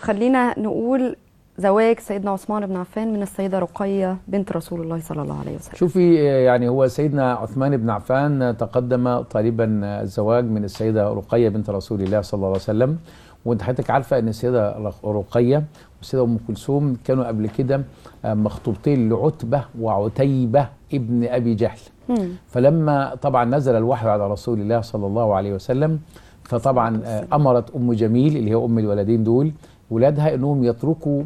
خلينا نقول زواج سيدنا عثمان بن عفان من السيدة رقية بنت رسول الله صلى الله عليه وسلم شوفي يعني هو سيدنا عثمان بن عفان تقدم طالبا الزواج من السيدة رقية بنت رسول الله صلى الله عليه وسلم وانت حضرتك عارفة ان السيدة رقية والسيدة أم كلثوم كانوا قبل كده مخطوبتين لعتبة وعتيبة ابن أبي جهل فلما طبعا نزل الوحي على رسول الله صلى الله عليه وسلم فطبعا آه، امرت ام جميل اللي هي ام الولدين دول ولادها انهم يتركوا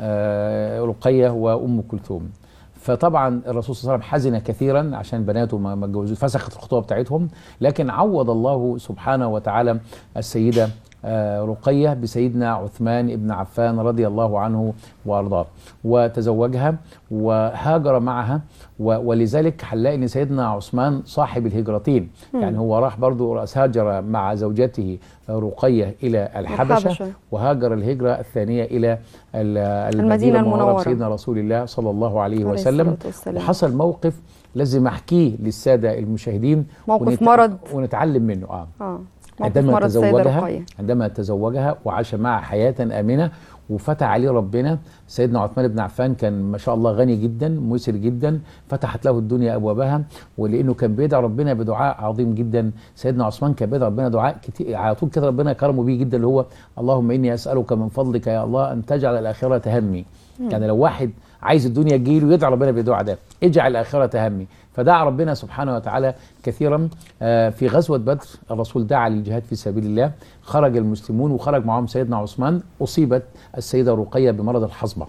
آه، رقيه وام كلثوم فطبعا الرسول صلى الله عليه وسلم حزن كثيرا عشان بناته ما اتجوزوش فسخت الخطوبه بتاعتهم لكن عوض الله سبحانه وتعالى السيده آه، رقية بسيدنا عثمان بن عفان رضي الله عنه وأرضاه وتزوجها وهاجر معها ولذلك هنلاقي ان سيدنا عثمان صاحب الهجرتين م. يعني هو راح برضو هاجر مع زوجته رقيه الى الحبشه, الحبشة. وهاجر الهجره الثانيه الى المدينه, المدينة المنوره سيدنا رسول الله صلى الله عليه وسلم وحصل موقف لازم احكيه للساده المشاهدين موقف ونت... مرض ونتعلم منه اه, آه. عندما تزوجها عندما تزوجها وعاش معها حياة آمنة وفتح عليه ربنا سيدنا عثمان بن عفان كان ما شاء الله غني جدا مسر جدا فتحت له الدنيا ابوابها ولانه كان بيدعى ربنا بدعاء عظيم جدا سيدنا عثمان كان بيدعى ربنا دعاء كتير على طول كده ربنا كرمه بيه جدا اللي هو اللهم اني اسالك من فضلك يا الله ان تجعل الاخره همي يعني لو واحد عايز الدنيا تجيله يدعي ربنا بالدعاء ده اجعل الآخرة همي فدعا ربنا سبحانه وتعالى كثيرا آه، في غزوة بدر الرسول دعا للجهاد في سبيل الله خرج المسلمون وخرج معهم سيدنا عثمان أصيبت السيدة رقية بمرض الحصبة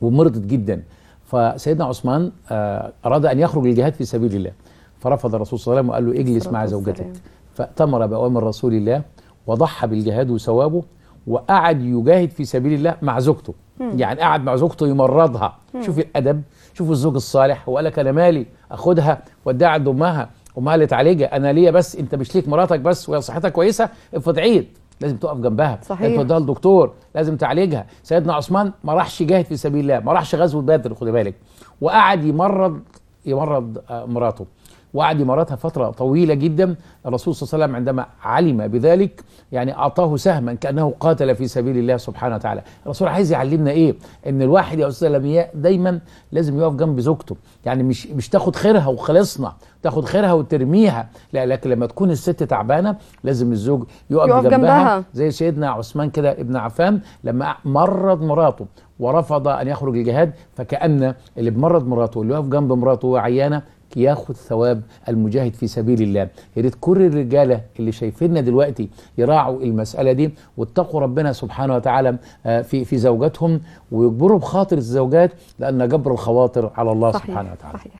ومرضت جدا فسيدنا عثمان آه، أراد أن يخرج للجهاد في سبيل الله فرفض الرسول صلى الله عليه وسلم وقال له اجلس مع زوجتك فأتمر بأوامر رسول الله وضحى بالجهاد وثوابه وقعد يجاهد في سبيل الله مع زوجته يعني قعد مع زوجته يمرضها شوف الادب شوف الزوج الصالح وقال لك انا مالي اخدها واديها عند امها امها اللي تعالجها انا ليا بس انت مش ليك مراتك بس وهي صحتها كويسه افرض عيد لازم تقف جنبها صحيح لازم توديها لدكتور لازم تعالجها سيدنا عثمان ما راحش جاهد في سبيل الله ما راحش غزوه بدر خد بالك وقعد يمرض يمرض آه، مراته وقعد يمارسها فترة طويلة جدا الرسول صلى الله عليه وسلم عندما علم بذلك يعني أعطاه سهما كأنه قاتل في سبيل الله سبحانه وتعالى الرسول عايز يعلمنا إيه إن الواحد يا أستاذ دايما لازم يقف جنب زوجته يعني مش مش تاخد خيرها وخلصنا تاخد خيرها وترميها لا لكن لما تكون الست تعبانه لازم الزوج يقف, يقف جنبها, جنبها زي سيدنا عثمان كده ابن عفان لما مرض مراته ورفض ان يخرج الجهاد فكان اللي بمرض مراته واللي واقف جنب مراته وعيانه ياخد ثواب المجاهد في سبيل الله يا ريت كل الرجاله اللي شايفيننا دلوقتي يراعوا المساله دي واتقوا ربنا سبحانه وتعالى آه، في في زوجاتهم ويجبروا بخاطر الزوجات لان جبر الخواطر على الله صحيح سبحانه وتعالى صحيح